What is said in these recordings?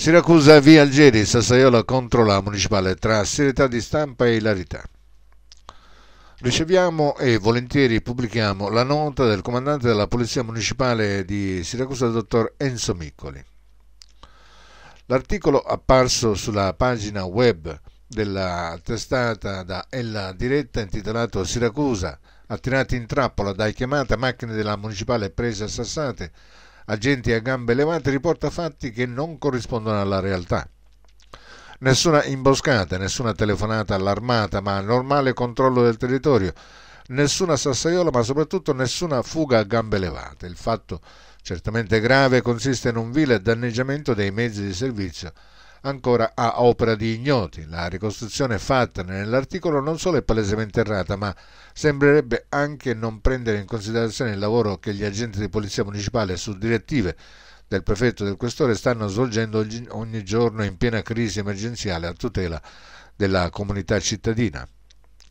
Siracusa via Algeri, Sassaiola contro la municipale tra serietà di stampa e ilarità. Riceviamo e volentieri pubblichiamo la nota del comandante della Polizia Municipale di Siracusa, dottor Enzo Miccoli. L'articolo apparso sulla pagina web della testata da Ella Diretta intitolato Siracusa, attirati in trappola dai chiamate macchine della municipale prese a sassate, agenti a gambe levate riporta fatti che non corrispondono alla realtà. Nessuna imboscata, nessuna telefonata allarmata, ma normale controllo del territorio, nessuna sassaiola, ma soprattutto nessuna fuga a gambe levate. Il fatto certamente grave consiste in un vile danneggiamento dei mezzi di servizio ancora a opera di ignoti. La ricostruzione fatta nell'articolo non solo è palesemente errata, ma sembrerebbe anche non prendere in considerazione il lavoro che gli agenti di polizia municipale su direttive del prefetto e del questore stanno svolgendo ogni giorno in piena crisi emergenziale a tutela della comunità cittadina.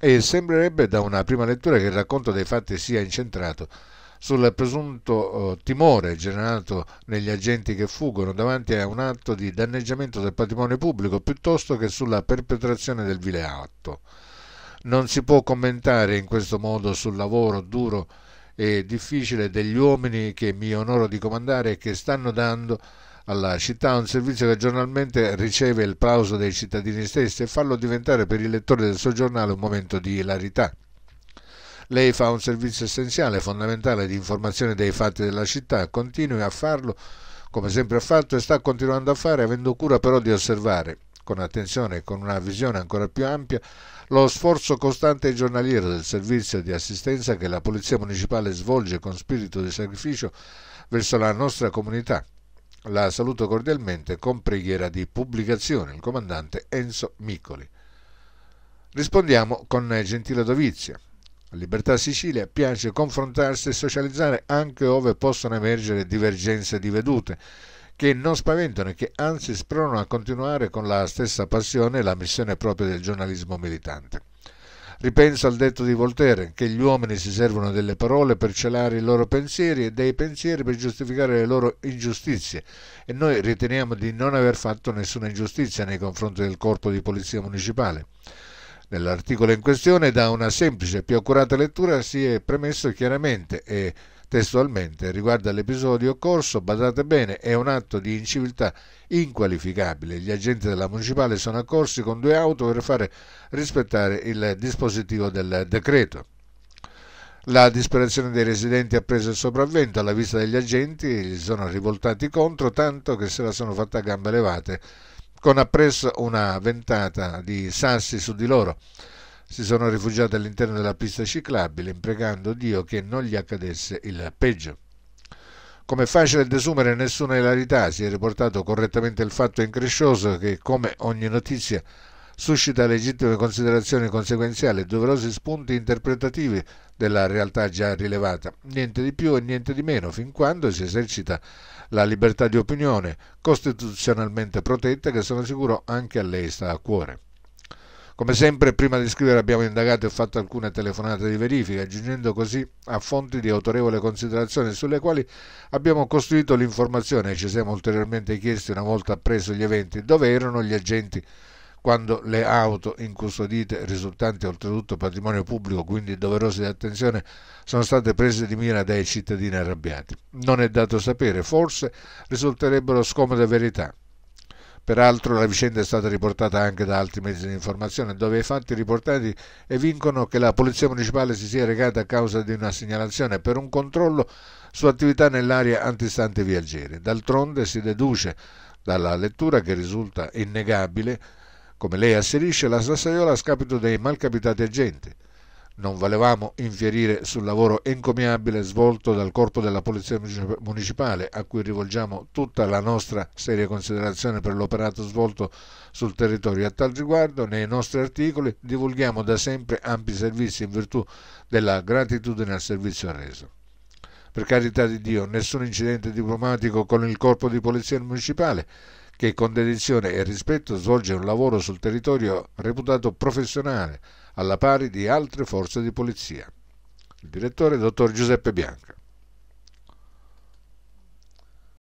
E sembrerebbe da una prima lettura che il racconto dei fatti sia incentrato sul presunto eh, timore generato negli agenti che fuggono davanti a un atto di danneggiamento del patrimonio pubblico piuttosto che sulla perpetrazione del vile atto. Non si può commentare in questo modo sul lavoro duro e difficile degli uomini che mi onoro di comandare e che stanno dando alla città un servizio che giornalmente riceve il plauso dei cittadini stessi e farlo diventare per il lettore del suo giornale un momento di ilarità. Lei fa un servizio essenziale, fondamentale di informazione dei fatti della città, continui a farlo come sempre ha fatto e sta continuando a fare, avendo cura però di osservare con attenzione e con una visione ancora più ampia lo sforzo costante e giornaliero del servizio di assistenza che la Polizia Municipale svolge con spirito di sacrificio verso la nostra comunità. La saluto cordialmente con preghiera di pubblicazione il comandante Enzo Miccoli. Rispondiamo con gentile dovizia. A Libertà Sicilia piace confrontarsi e socializzare anche ove possono emergere divergenze di vedute, che non spaventano e che anzi spronano a continuare con la stessa passione la missione propria del giornalismo militante. Ripenso al detto di Voltaire che gli uomini si servono delle parole per celare i loro pensieri e dei pensieri per giustificare le loro ingiustizie e noi riteniamo di non aver fatto nessuna ingiustizia nei confronti del corpo di polizia municipale. Nell'articolo in questione, da una semplice e più accurata lettura, si è premesso chiaramente e testualmente riguardo all'episodio occorso, badate bene, è un atto di inciviltà inqualificabile. Gli agenti della municipale sono accorsi con due auto per fare rispettare il dispositivo del decreto. La disperazione dei residenti ha preso il sopravvento alla vista degli agenti, si sono rivoltati contro, tanto che se la sono fatta a gambe levate con appresso una ventata di sassi su di loro. Si sono rifugiati all'interno della pista ciclabile, impregando Dio che non gli accadesse il peggio. Come facile desumere nessuna ilarità, si è riportato correttamente il fatto increscioso che, come ogni notizia, suscita legittime considerazioni conseguenziali e doverosi spunti interpretativi della realtà già rilevata, niente di più e niente di meno, fin quando si esercita la libertà di opinione costituzionalmente protetta che sono sicuro anche a lei sta a cuore. Come sempre, prima di scrivere abbiamo indagato e fatto alcune telefonate di verifica, aggiungendo così a fonti di autorevole considerazione sulle quali abbiamo costruito l'informazione e ci siamo ulteriormente chiesti, una volta appreso gli eventi, dove erano gli agenti quando le auto incustodite, risultanti oltretutto patrimonio pubblico, quindi doverose di attenzione, sono state prese di mira dai cittadini arrabbiati. Non è dato sapere, forse risulterebbero scomode verità. Peraltro la vicenda è stata riportata anche da altri mezzi di informazione, dove i fatti riportati evincono che la Polizia Municipale si sia recata a causa di una segnalazione per un controllo su attività nell'area antistante viaggeri. D'altronde si deduce dalla lettura che risulta innegabile come lei asserisce, la Sassaiola a scapito dei malcapitati agenti. Non volevamo infierire sul lavoro encomiabile svolto dal corpo della Polizia Municipale, a cui rivolgiamo tutta la nostra seria considerazione per l'operato svolto sul territorio. A tal riguardo, nei nostri articoli divulghiamo da sempre ampi servizi in virtù della gratitudine al servizio reso. Per carità di Dio, nessun incidente diplomatico con il corpo di Polizia Municipale che con dedizione e rispetto svolge un lavoro sul territorio reputato professionale, alla pari di altre forze di polizia. Il direttore dottor Giuseppe Bianca.